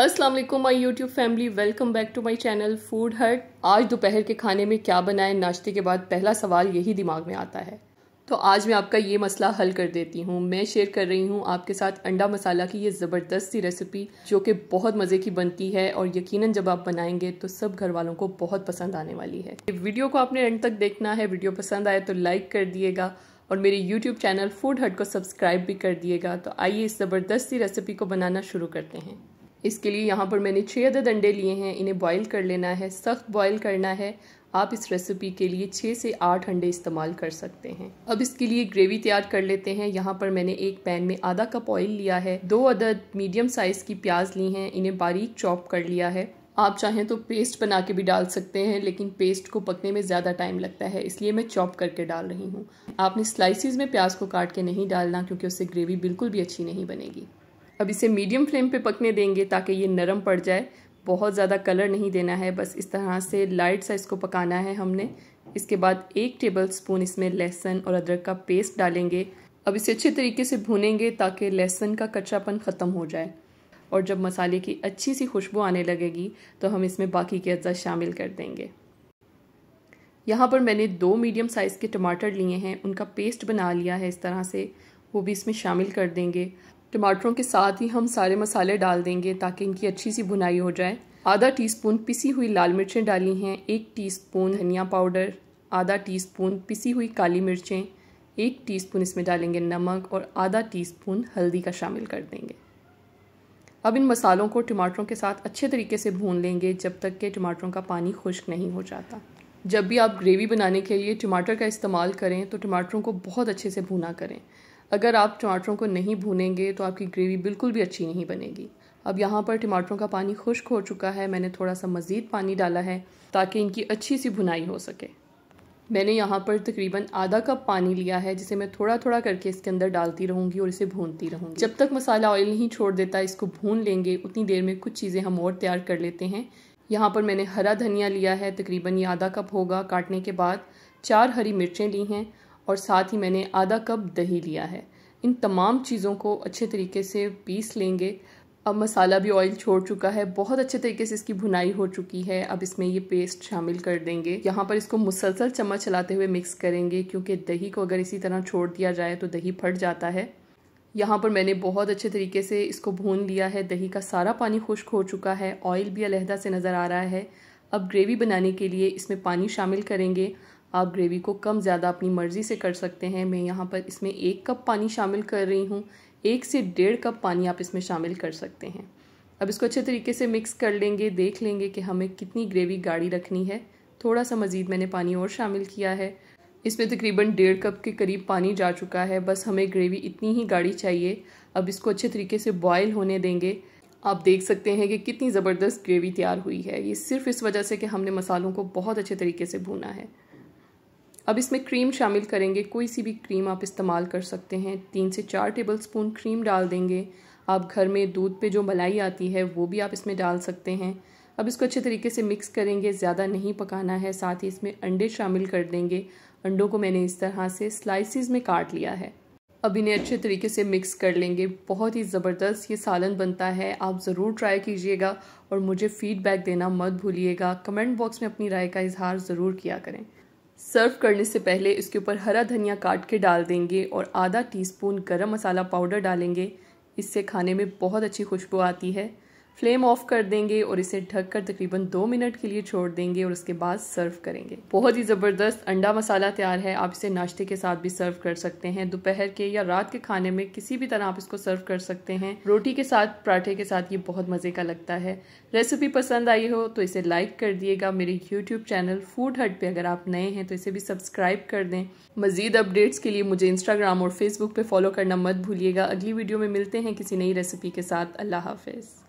Aslam my YouTube YouTube family welcome back to my channel food hut आज दोपहर के खाने में क्या बनाएं नाश्ते के बाद पहला सवाल यही दिमाग में आता है तो आज मैं आपका ये मसला हल कर देती हूँ मैं शेयर कर रही हूँ आपके साथ अंडा मसाला की ये ज़बरदस्त सी रेसिपी जो कि बहुत मज़े की बनती है और यकीनन जब आप बनाएंगे तो सब घर वालों को बहुत पसंद आने वाली है वीडियो को आपने एंड तक देखना है वीडियो पसंद आए तो लाइक कर दिएगा और मेरे यूट्यूब चैनल फूड हट को सब्सक्राइब भी कर दिएगा तो आइए इस जबरदस्ती रेसिपी को बनाना शुरू करते हैं इसके लिए यहाँ पर मैंने छः अदद अंडे लिए हैं इन्हें बॉईल कर लेना है सख्त बॉईल करना है आप इस रेसिपी के लिए छः से आठ अंडे इस्तेमाल कर सकते हैं अब इसके लिए ग्रेवी तैयार कर लेते हैं यहाँ पर मैंने एक पैन में आधा कप ऑयल लिया है दो अदद मीडियम साइज़ की प्याज ली हैं इन्हें बारीक चॉप कर लिया है आप चाहें तो पेस्ट बना के भी डाल सकते हैं लेकिन पेस्ट को पकने में ज़्यादा टाइम लगता है इसलिए मैं चॉप करके डाल रही हूँ आपने स्लाइसिस में प्याज को काट के नहीं डालना क्योंकि उससे ग्रेवी बिल्कुल भी अच्छी नहीं बनेगी अब इसे मीडियम फ्लेम पे पकने देंगे ताकि ये नरम पड़ जाए बहुत ज़्यादा कलर नहीं देना है बस इस तरह से लाइट सा इसको पकाना है हमने इसके बाद एक टेबल स्पून इसमें लहसुन और अदरक का पेस्ट डालेंगे अब इसे अच्छे तरीके से भूनेंगे ताकि लहसुन का कच्चापन ख़त्म हो जाए और जब मसाले की अच्छी सी खुशबू आने लगेगी तो हम इसमें बाकी के अज्जा शामिल कर देंगे यहाँ पर मैंने दो मीडियम साइज़ के टमाटर लिए हैं उनका पेस्ट बना लिया है इस तरह से वो भी इसमें शामिल कर देंगे टमाटरों के साथ ही हम सारे मसाले डाल देंगे ताकि इनकी अच्छी सी भुनाई हो जाए आधा टीस्पून पिसी हुई लाल मिर्चें डाली हैं एक टीस्पून धनिया पाउडर आधा टीस्पून पिसी हुई काली मिर्चें एक टीस्पून इसमें डालेंगे नमक और आधा टीस्पून हल्दी का शामिल कर देंगे अब इन मसालों को टमाटरों के साथ अच्छे तरीके से भून लेंगे जब तक कि टमाटरों का पानी खुश्क नहीं हो जाता जब भी आप ग्रेवी बनाने के लिए टमाटर का इस्तेमाल करें तो टमाटरों को बहुत अच्छे से भुना करें अगर आप टमाटरों को नहीं भूनेंगे तो आपकी ग्रेवी बिल्कुल भी अच्छी नहीं बनेगी अब यहाँ पर टमाटरों का पानी खुश्क हो चुका है मैंने थोड़ा सा मज़ीद पानी डाला है ताकि इनकी अच्छी सी भुनाई हो सके मैंने यहाँ पर तकरीबन आधा कप पानी लिया है जिसे मैं थोड़ा थोड़ा करके इसके अंदर डालती रहूँगी और इसे भूनती रहूँगी जब तक मसाला ऑयल नहीं छोड़ देता इसको भून लेंगे उतनी देर में कुछ चीज़ें हम और तैयार कर लेते हैं यहाँ पर मैंने हरा धनिया लिया है तकरीबन ये आधा कप होगा काटने के बाद चार हरी मिर्चें ली हैं और साथ ही मैंने आधा कप दही लिया है इन तमाम चीज़ों को अच्छे तरीके से पीस लेंगे अब मसाला भी ऑयल छोड़ चुका है बहुत अच्छे तरीके से इसकी भुनाई हो चुकी है अब इसमें ये पेस्ट शामिल कर देंगे यहाँ पर इसको मुसलसल चम्मच चलाते हुए मिक्स करेंगे क्योंकि दही को अगर इसी तरह छोड़ दिया जाए तो दही फट जाता है यहाँ पर मैंने बहुत अच्छे तरीके से इसको भून लिया है दही का सारा पानी खुश्क हो चुका है ऑयल भी अलहदा से नज़र आ रहा है अब ग्रेवी बनाने के लिए इसमें पानी शामिल करेंगे आप ग्रेवी को कम ज़्यादा अपनी मर्ज़ी से कर सकते हैं मैं यहाँ पर इसमें एक कप पानी शामिल कर रही हूँ एक से डेढ़ कप पानी आप इसमें शामिल कर सकते हैं अब इसको अच्छे तरीके से मिक्स कर लेंगे देख लेंगे कि हमें कितनी ग्रेवी गाढ़ी रखनी है थोड़ा सा मज़ीद मैंने पानी और शामिल किया है इसमें तकरीबन डेढ़ कप के करीब पानी जा चुका है बस हमें ग्रेवी इतनी ही गाढ़ी चाहिए अब इसको अच्छे तरीके से बॉयल होने देंगे आप देख सकते हैं कि कितनी ज़बरदस्त ग्रेवी तैयार हुई है ये सिर्फ इस वजह से कि हमने मसालों को बहुत अच्छे तरीके से भूना है अब इसमें क्रीम शामिल करेंगे कोई सी भी क्रीम आप इस्तेमाल कर सकते हैं तीन से चार टेबल स्पून क्रीम डाल देंगे आप घर में दूध पे जो मलाई आती है वो भी आप इसमें डाल सकते हैं अब इसको अच्छे तरीके से मिक्स करेंगे ज़्यादा नहीं पकाना है साथ ही इसमें अंडे शामिल कर देंगे अंडों को मैंने इस तरह से स्लाइसिस में काट लिया है अब इन्हें अच्छे तरीके से मिक्स कर लेंगे बहुत ही ज़बरदस्त ये सालन बनता है आप ज़रूर ट्राई कीजिएगा और मुझे फ़ीडबैक देना मत भूलिएगा कमेंट बॉक्स में अपनी राय का इजहार ज़रूर किया करें सर्व करने से पहले इसके ऊपर हरा धनिया काट के डाल देंगे और आधा टीस्पून गरम मसाला पाउडर डालेंगे इससे खाने में बहुत अच्छी खुशबू आती है फ्लेम ऑफ कर देंगे और इसे ढककर तकरीबन दो मिनट के लिए छोड़ देंगे और उसके बाद सर्व करेंगे बहुत ही ज़बरदस्त अंडा मसाला तैयार है आप इसे नाश्ते के साथ भी सर्व कर सकते हैं दोपहर के या रात के खाने में किसी भी तरह आप इसको सर्व कर सकते हैं रोटी के साथ पराठे के साथ ये बहुत मज़े का लगता है रेसिपी पसंद आई हो तो इसे लाइक कर दिएगा मेरे यूट्यूब चैनल फूड हट पे अगर आप नए हैं तो इसे भी सब्सक्राइब कर दें मजीद अपडेट्स के लिए मुझे इंस्टाग्राम और फेसबुक पे फॉलो करना मत भूलिएगा अगली वीडियो में मिलते हैं किसी नई रेसिपी के साथ अल्लाह हाफिज़